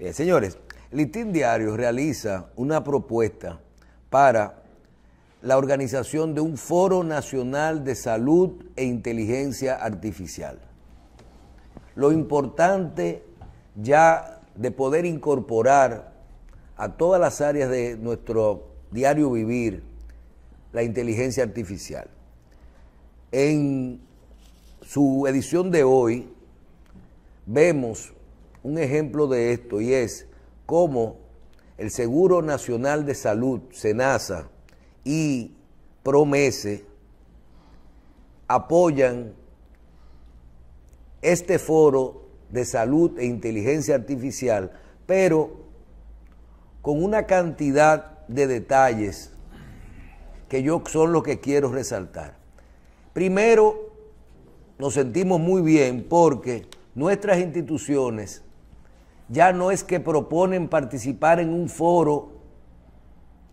Eh, señores, Litín Diario realiza una propuesta para la organización de un foro nacional de salud e inteligencia artificial. Lo importante ya de poder incorporar a todas las áreas de nuestro diario vivir la inteligencia artificial. En su edición de hoy vemos un ejemplo de esto y es cómo el Seguro Nacional de Salud, SENASA y PROMESE apoyan este foro de salud e inteligencia artificial, pero con una cantidad de detalles que yo son los que quiero resaltar. Primero, nos sentimos muy bien porque nuestras instituciones ya no es que proponen participar en un foro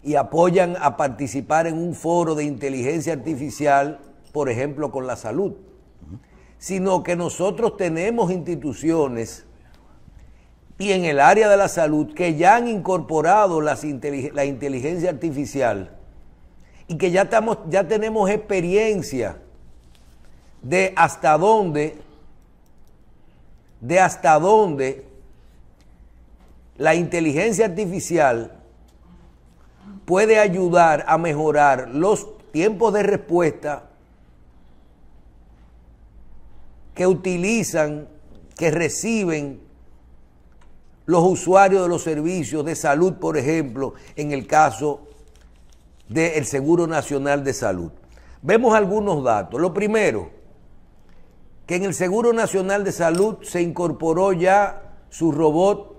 y apoyan a participar en un foro de inteligencia artificial, por ejemplo, con la salud, sino que nosotros tenemos instituciones y en el área de la salud que ya han incorporado la inteligencia artificial y que ya, estamos, ya tenemos experiencia de hasta dónde, de hasta dónde la inteligencia artificial puede ayudar a mejorar los tiempos de respuesta que utilizan, que reciben los usuarios de los servicios de salud, por ejemplo, en el caso del Seguro Nacional de Salud. Vemos algunos datos. Lo primero, que en el Seguro Nacional de Salud se incorporó ya su robot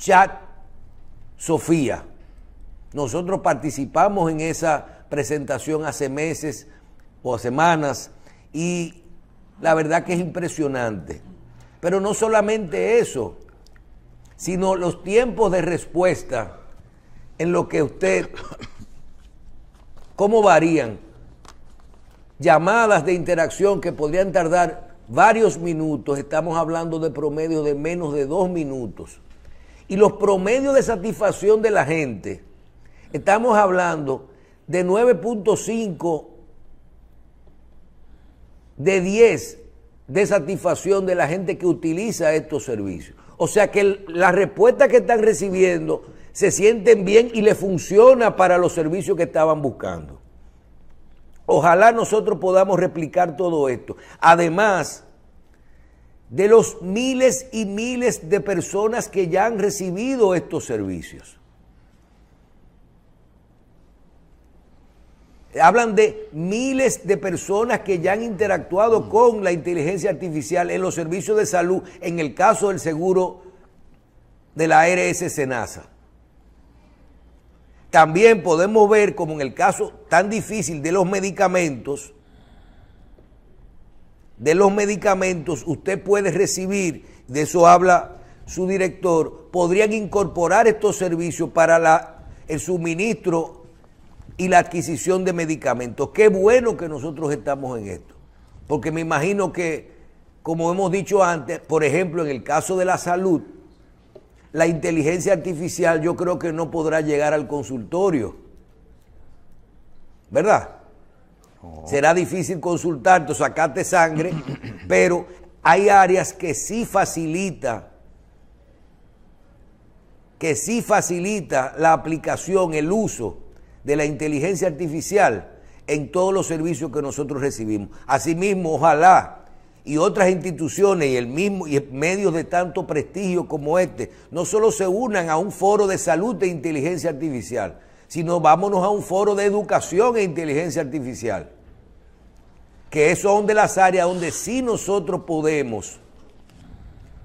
Chat Sofía. Nosotros participamos en esa presentación hace meses o semanas y la verdad que es impresionante. Pero no solamente eso, sino los tiempos de respuesta en lo que usted, cómo varían. Llamadas de interacción que podrían tardar varios minutos, estamos hablando de promedio de menos de dos minutos y los promedios de satisfacción de la gente, estamos hablando de 9.5 de 10 de satisfacción de la gente que utiliza estos servicios. O sea que las respuestas que están recibiendo se sienten bien y le funciona para los servicios que estaban buscando. Ojalá nosotros podamos replicar todo esto. Además, de los miles y miles de personas que ya han recibido estos servicios. Hablan de miles de personas que ya han interactuado mm. con la inteligencia artificial en los servicios de salud, en el caso del seguro de la ARS Senasa. También podemos ver como en el caso tan difícil de los medicamentos, de los medicamentos usted puede recibir, de eso habla su director, podrían incorporar estos servicios para la, el suministro y la adquisición de medicamentos. Qué bueno que nosotros estamos en esto, porque me imagino que, como hemos dicho antes, por ejemplo, en el caso de la salud, la inteligencia artificial yo creo que no podrá llegar al consultorio, ¿verdad? Oh. Será difícil consultarte, sacarte sangre, pero hay áreas que sí facilita, que sí facilita la aplicación, el uso de la inteligencia artificial en todos los servicios que nosotros recibimos. Asimismo, ojalá y otras instituciones y el mismo y medios de tanto prestigio como este no solo se unan a un foro de salud de inteligencia artificial, sino vámonos a un foro de educación e inteligencia artificial, que eso una de las áreas donde sí nosotros podemos,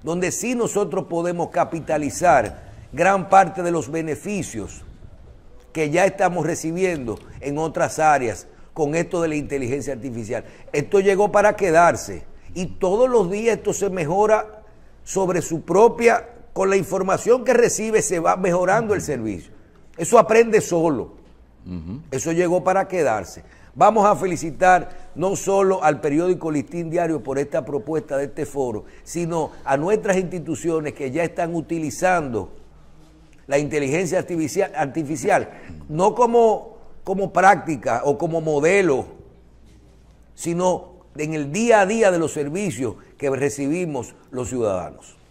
donde sí nosotros podemos capitalizar gran parte de los beneficios que ya estamos recibiendo en otras áreas con esto de la inteligencia artificial. Esto llegó para quedarse y todos los días esto se mejora sobre su propia, con la información que recibe se va mejorando el servicio. Eso aprende solo. Eso llegó para quedarse. Vamos a felicitar no solo al periódico Listín Diario por esta propuesta de este foro, sino a nuestras instituciones que ya están utilizando la inteligencia artificial, artificial no como, como práctica o como modelo, sino en el día a día de los servicios que recibimos los ciudadanos.